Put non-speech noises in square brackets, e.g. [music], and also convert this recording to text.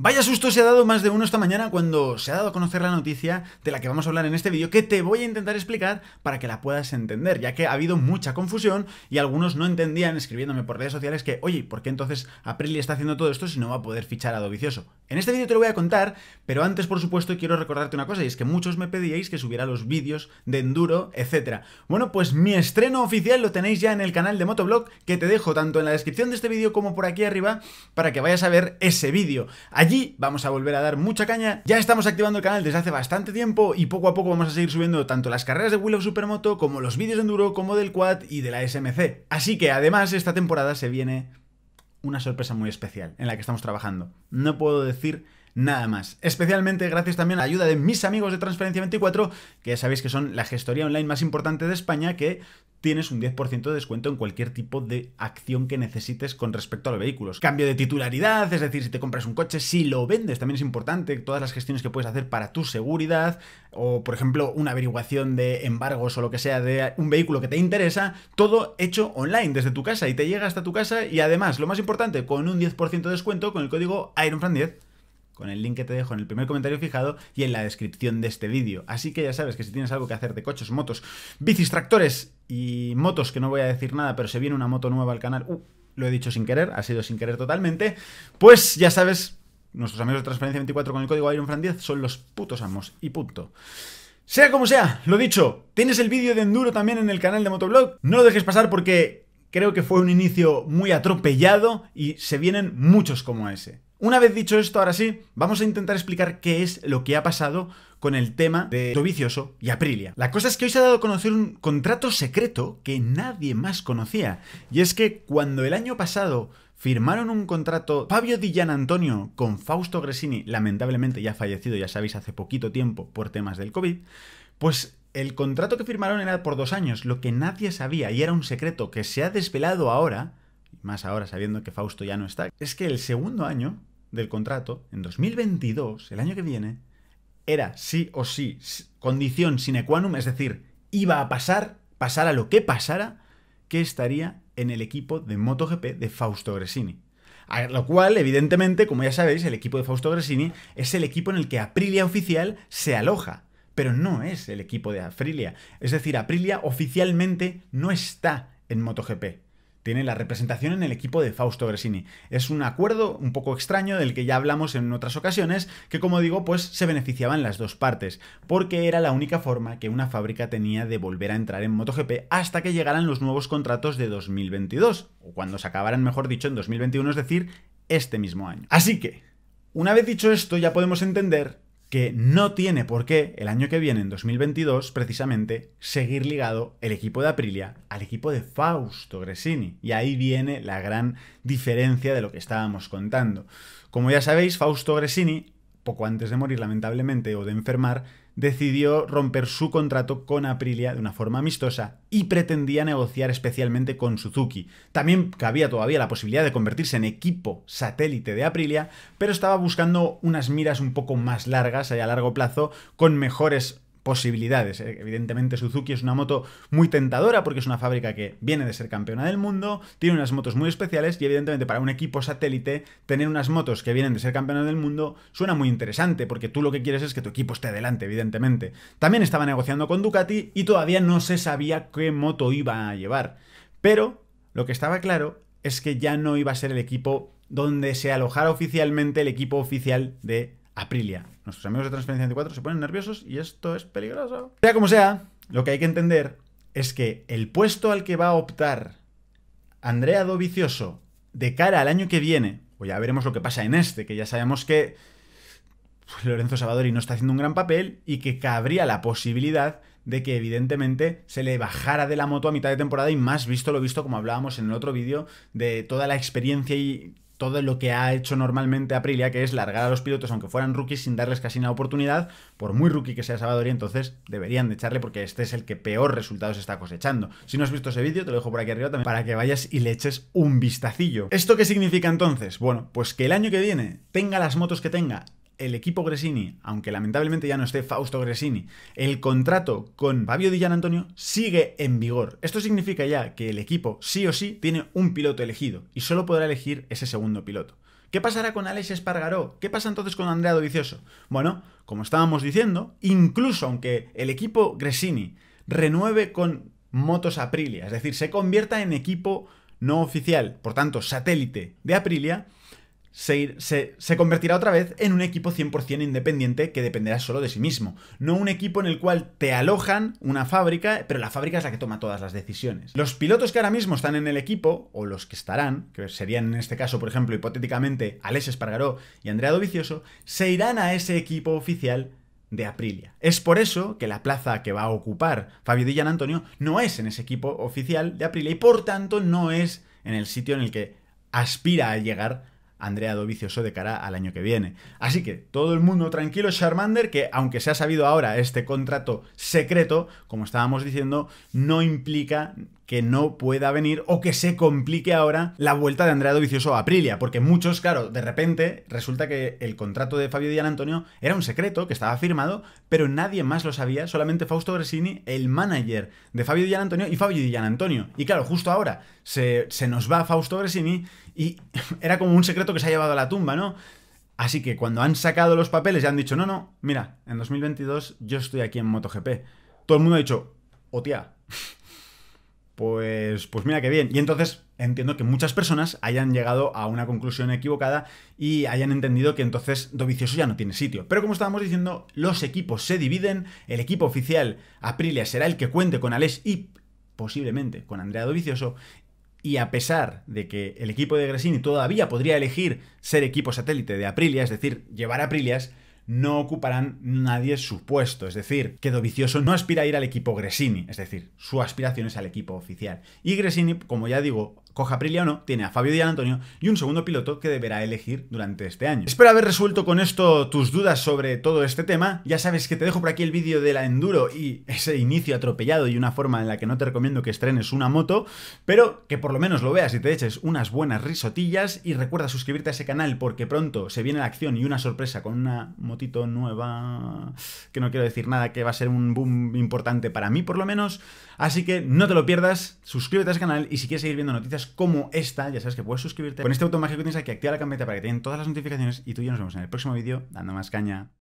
Vaya susto se ha dado más de uno esta mañana cuando se ha dado a conocer la noticia de la que vamos a hablar en este vídeo que te voy a intentar explicar para que la puedas entender, ya que ha habido mucha confusión y algunos no entendían escribiéndome por redes sociales que, oye, ¿por qué entonces April está haciendo todo esto si no va a poder fichar a Dovicioso? En este vídeo te lo voy a contar, pero antes, por supuesto, quiero recordarte una cosa, y es que muchos me pedíais que subiera los vídeos de enduro, etc. Bueno, pues mi estreno oficial lo tenéis ya en el canal de Motoblog, que te dejo tanto en la descripción de este vídeo como por aquí arriba, para que vayas a ver ese vídeo. Allí vamos a volver a dar mucha caña. Ya estamos activando el canal desde hace bastante tiempo, y poco a poco vamos a seguir subiendo tanto las carreras de Willow Supermoto, como los vídeos de enduro, como del quad y de la SMC. Así que, además, esta temporada se viene una sorpresa muy especial en la que estamos trabajando. No puedo decir nada más. Especialmente gracias también a la ayuda de mis amigos de Transferencia 24, que ya sabéis que son la gestoría online más importante de España, que tienes un 10% de descuento en cualquier tipo de acción que necesites con respecto a los vehículos. Cambio de titularidad, es decir, si te compras un coche, si lo vendes, también es importante todas las gestiones que puedes hacer para tu seguridad, o por ejemplo una averiguación de embargos o lo que sea de un vehículo que te interesa, todo hecho online desde tu casa y te llega hasta tu casa y además, lo más importante, con un 10% de descuento con el código IRONFRAN10 con el link que te dejo en el primer comentario fijado y en la descripción de este vídeo. Así que ya sabes que si tienes algo que hacer de coches, motos, bicis, tractores y motos, que no voy a decir nada, pero se viene una moto nueva al canal, uh, lo he dicho sin querer, ha sido sin querer totalmente, pues ya sabes, nuestros amigos de transparencia 24 con el código IronFran10 son los putos amos y punto. Sea como sea, lo dicho, tienes el vídeo de Enduro también en el canal de Motoblog. No lo dejes pasar porque creo que fue un inicio muy atropellado y se vienen muchos como ese. Una vez dicho esto, ahora sí, vamos a intentar explicar qué es lo que ha pasado con el tema de vicioso y Aprilia. La cosa es que hoy se ha dado a conocer un contrato secreto que nadie más conocía. Y es que cuando el año pasado firmaron un contrato Fabio Di Antonio con Fausto Gresini, lamentablemente ya fallecido, ya sabéis, hace poquito tiempo por temas del COVID, pues el contrato que firmaron era por dos años, lo que nadie sabía y era un secreto que se ha desvelado ahora, más ahora sabiendo que Fausto ya no está, es que el segundo año del contrato, en 2022, el año que viene, era sí o sí, condición sine qua non, es decir, iba a pasar, pasara lo que pasara, que estaría en el equipo de MotoGP de Fausto Gresini. lo cual, evidentemente, como ya sabéis, el equipo de Fausto Gresini es el equipo en el que Aprilia Oficial se aloja. Pero no es el equipo de Aprilia. Es decir, Aprilia oficialmente no está en MotoGP tiene la representación en el equipo de Fausto Gresini. Es un acuerdo un poco extraño del que ya hablamos en otras ocasiones, que como digo, pues se beneficiaban las dos partes, porque era la única forma que una fábrica tenía de volver a entrar en MotoGP hasta que llegaran los nuevos contratos de 2022, o cuando se acabaran, mejor dicho, en 2021, es decir, este mismo año. Así que, una vez dicho esto, ya podemos entender que no tiene por qué el año que viene, en 2022, precisamente, seguir ligado el equipo de Aprilia al equipo de Fausto Gresini. Y ahí viene la gran diferencia de lo que estábamos contando. Como ya sabéis, Fausto Gresini poco antes de morir lamentablemente o de enfermar, decidió romper su contrato con Aprilia de una forma amistosa y pretendía negociar especialmente con Suzuki. También cabía todavía la posibilidad de convertirse en equipo satélite de Aprilia, pero estaba buscando unas miras un poco más largas y a largo plazo, con mejores posibilidades. Eh, evidentemente Suzuki es una moto muy tentadora porque es una fábrica que viene de ser campeona del mundo, tiene unas motos muy especiales y evidentemente para un equipo satélite tener unas motos que vienen de ser campeona del mundo suena muy interesante porque tú lo que quieres es que tu equipo esté adelante, evidentemente. También estaba negociando con Ducati y todavía no se sabía qué moto iba a llevar. Pero lo que estaba claro es que ya no iba a ser el equipo donde se alojara oficialmente el equipo oficial de Aprilia. Nuestros amigos de Transferencia 24 se ponen nerviosos y esto es peligroso. Sea como sea, lo que hay que entender es que el puesto al que va a optar Andrea Dovicioso de cara al año que viene, o ya veremos lo que pasa en este, que ya sabemos que pues, Lorenzo Sabadori no está haciendo un gran papel y que cabría la posibilidad de que evidentemente se le bajara de la moto a mitad de temporada y más visto lo visto como hablábamos en el otro vídeo de toda la experiencia y todo lo que ha hecho normalmente Aprilia, que es largar a los pilotos, aunque fueran rookies, sin darles casi una oportunidad, por muy rookie que sea Sabadori, entonces deberían de echarle porque este es el que peor resultados está cosechando. Si no has visto ese vídeo, te lo dejo por aquí arriba también para que vayas y le eches un vistacillo. ¿Esto qué significa entonces? Bueno, pues que el año que viene tenga las motos que tenga el equipo Gresini, aunque lamentablemente ya no esté Fausto Gresini, el contrato con Fabio Di Antonio sigue en vigor. Esto significa ya que el equipo sí o sí tiene un piloto elegido y solo podrá elegir ese segundo piloto. ¿Qué pasará con Alex Espargaró? ¿Qué pasa entonces con Andrea Dovizioso? Bueno, como estábamos diciendo, incluso aunque el equipo Gresini renueve con Motos Aprilia, es decir, se convierta en equipo no oficial, por tanto satélite de Aprilia, se, convertirá otra vez en un equipo 100% independiente que dependerá solo de sí mismo. No un equipo en el cual te alojan una fábrica, pero la fábrica es la que toma todas las decisiones. Los pilotos que ahora mismo están en el equipo, o los que estarán, que serían en este caso, por ejemplo, hipotéticamente Alex Espargaró y Andrea Dovicioso, se irán a ese equipo oficial de Aprilia. Es por eso que la plaza que va a ocupar Fabio Dillan Antonio no es en ese equipo oficial de Aprilia y por tanto no es en el sitio en el que aspira a llegar Andrea Dovizioso de cara al año que viene. Así que todo el mundo tranquilo, Charmander, que aunque se ha sabido ahora este contrato secreto, como estábamos diciendo, no implica que no pueda venir o que se complique ahora la vuelta de Andrea Dovicioso a Aprilia, porque muchos, claro, de repente resulta que el contrato de Fabio Díaz Antonio era un secreto que estaba firmado, pero nadie más lo sabía, solamente Fausto Gresini, el manager de Fabio Di Antonio y Fabio Díaz Antonio. Y claro, justo ahora se, se nos va Fausto Gresini y [laughs] era como un secreto que se ha llevado a la tumba, ¿no? Así que cuando han sacado los papeles y han dicho, no, no, mira, en 2022 yo estoy aquí en MotoGP. Todo el mundo ha dicho, oh tía, [laughs] Pues, pues mira qué bien. Y entonces entiendo que muchas personas hayan llegado a una conclusión equivocada y hayan entendido que entonces Dovicioso ya no tiene sitio. Pero como estábamos diciendo, los equipos se dividen. El equipo oficial Aprilia será el que cuente con Alex y posiblemente con Andrea Dovicioso. Y a pesar de que el equipo de Gresini todavía podría elegir ser equipo satélite de Aprilia, es decir, llevar a Aprilias, no ocuparán nadie su puesto. Es decir, que vicioso, no aspira a ir al equipo Gresini, es decir, su aspiración es al equipo oficial. Y Gresini, como ya digo, coja Aprilia o no, tiene a Fabio Di Antonio y un segundo piloto que deberá elegir durante este año. Espero haber resuelto con esto tus dudas sobre todo este tema. Ya sabes que te dejo por aquí el vídeo de la Enduro y ese inicio atropellado y una forma en la que no te recomiendo que estrenes una moto, pero que por lo menos lo veas y te eches unas buenas risotillas y recuerda suscribirte a ese canal porque pronto se viene la acción y una sorpresa con una moto nueva, que no quiero decir nada, que va a ser un boom importante para mí por lo menos. Así que no te lo pierdas, suscríbete a canal y si quieres seguir viendo noticias como esta, ya sabes que puedes suscribirte con este botón mágico tienes que activar la campanita para que te den todas las notificaciones y tú y yo nos vemos en el próximo vídeo dando más caña.